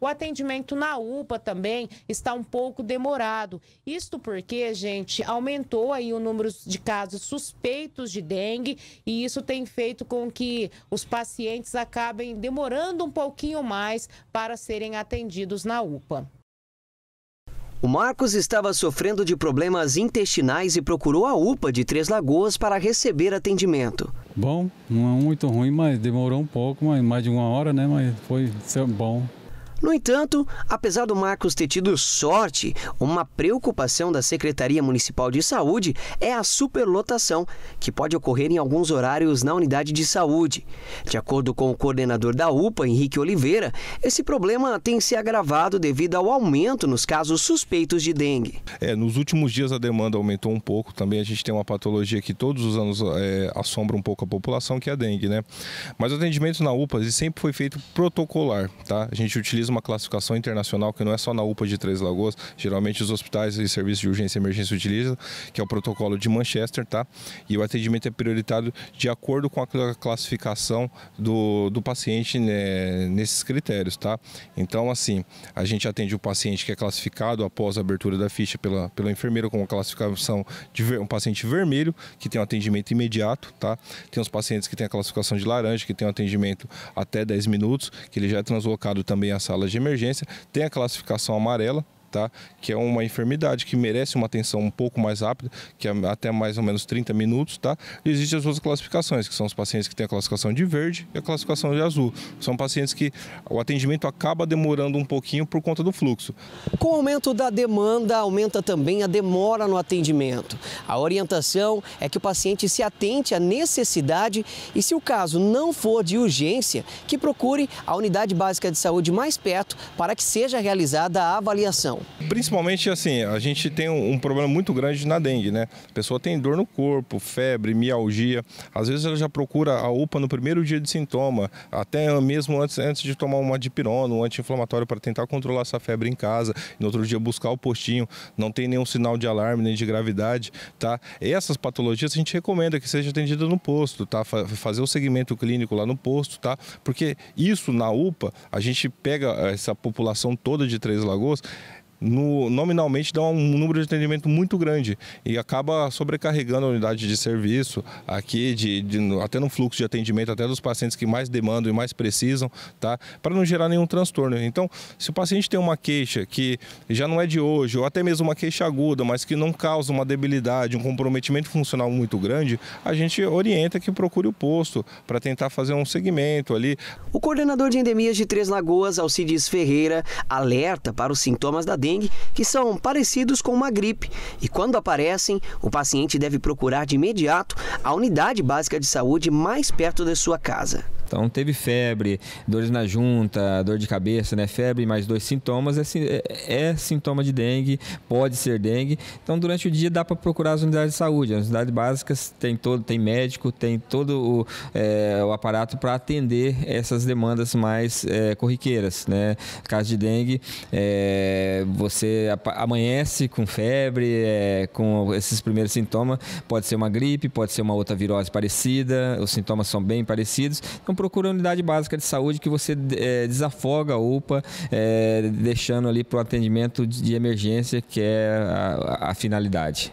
O atendimento na UPA também está um pouco demorado. Isto porque, gente, aumentou aí o número de casos suspeitos de dengue e isso tem feito com que os pacientes acabem demorando um pouquinho mais para serem atendidos na UPA. O Marcos estava sofrendo de problemas intestinais e procurou a UPA de Três Lagoas para receber atendimento. Bom, não é muito ruim, mas demorou um pouco, mais de uma hora, né? Mas foi bom. No entanto, apesar do Marcos ter tido sorte, uma preocupação da Secretaria Municipal de Saúde é a superlotação, que pode ocorrer em alguns horários na unidade de saúde. De acordo com o coordenador da UPA, Henrique Oliveira, esse problema tem se agravado devido ao aumento nos casos suspeitos de dengue. É, nos últimos dias a demanda aumentou um pouco, também a gente tem uma patologia que todos os anos é, assombra um pouco a população, que é a dengue, né? Mas o atendimento na UPA sempre foi feito protocolar, tá? A gente utiliza uma classificação internacional que não é só na UPA de Três Lagoas, geralmente os hospitais e serviços de urgência e emergência utilizam, que é o protocolo de Manchester, tá? E o atendimento é prioritário de acordo com a classificação do, do paciente né, nesses critérios, tá? Então, assim, a gente atende o paciente que é classificado após a abertura da ficha pela, pela enfermeira com a classificação de ver, um paciente vermelho, que tem um atendimento imediato, tá? Tem os pacientes que têm a classificação de laranja, que tem um atendimento até 10 minutos, que ele já é translocado também à sala salas de emergência, tem a classificação amarela, tá? que é uma enfermidade que merece uma atenção um pouco mais rápida, que é até mais ou menos 30 minutos. Tá? E existem as outras classificações, que são os pacientes que têm a classificação de verde e a classificação de azul. São pacientes que o atendimento acaba demorando um pouquinho por conta do fluxo. Com o aumento da demanda, aumenta também a demora no atendimento. A orientação é que o paciente se atente à necessidade e, se o caso não for de urgência, que procure a unidade básica de saúde mais perto para que seja realizada a avaliação. Principalmente assim, a gente tem um, um problema muito grande na dengue, né? A pessoa tem dor no corpo, febre, mialgia. Às vezes ela já procura a UPA no primeiro dia de sintoma, até mesmo antes, antes de tomar uma dipirona, um anti-inflamatório para tentar controlar essa febre em casa, no outro dia buscar o postinho, não tem nenhum sinal de alarme nem de gravidade, tá? Essas patologias a gente recomenda que seja atendida no posto, tá? Fazer o segmento clínico lá no posto, tá? Porque isso na UPA, a gente pega essa população toda de Três Lagoas, no, nominalmente dá um número de atendimento muito grande e acaba sobrecarregando a unidade de serviço aqui, de, de até no fluxo de atendimento, até dos pacientes que mais demandam e mais precisam, tá? para não gerar nenhum transtorno. Então, se o paciente tem uma queixa que já não é de hoje, ou até mesmo uma queixa aguda, mas que não causa uma debilidade, um comprometimento funcional muito grande, a gente orienta que procure o posto para tentar fazer um segmento ali. O coordenador de endemias de Três Lagoas, Alcides Ferreira, alerta para os sintomas da dengue dengue que são parecidos com uma gripe e, quando aparecem, o paciente deve procurar de imediato a unidade básica de saúde mais perto da sua casa. Então teve febre, dores na junta, dor de cabeça, né? Febre mais dois sintomas é, é, é sintoma de dengue, pode ser dengue. Então durante o dia dá para procurar as unidades de saúde. As unidades básicas tem todo, tem médico, tem todo o, é, o aparato para atender essas demandas mais é, corriqueiras, né? Caso de dengue, é, você amanhece com febre, é, com esses primeiros sintomas, pode ser uma gripe, pode ser uma outra virose parecida, os sintomas são bem parecidos. Então procura a unidade básica de saúde que você é, desafoga a UPA, é, deixando ali para o atendimento de emergência, que é a, a finalidade.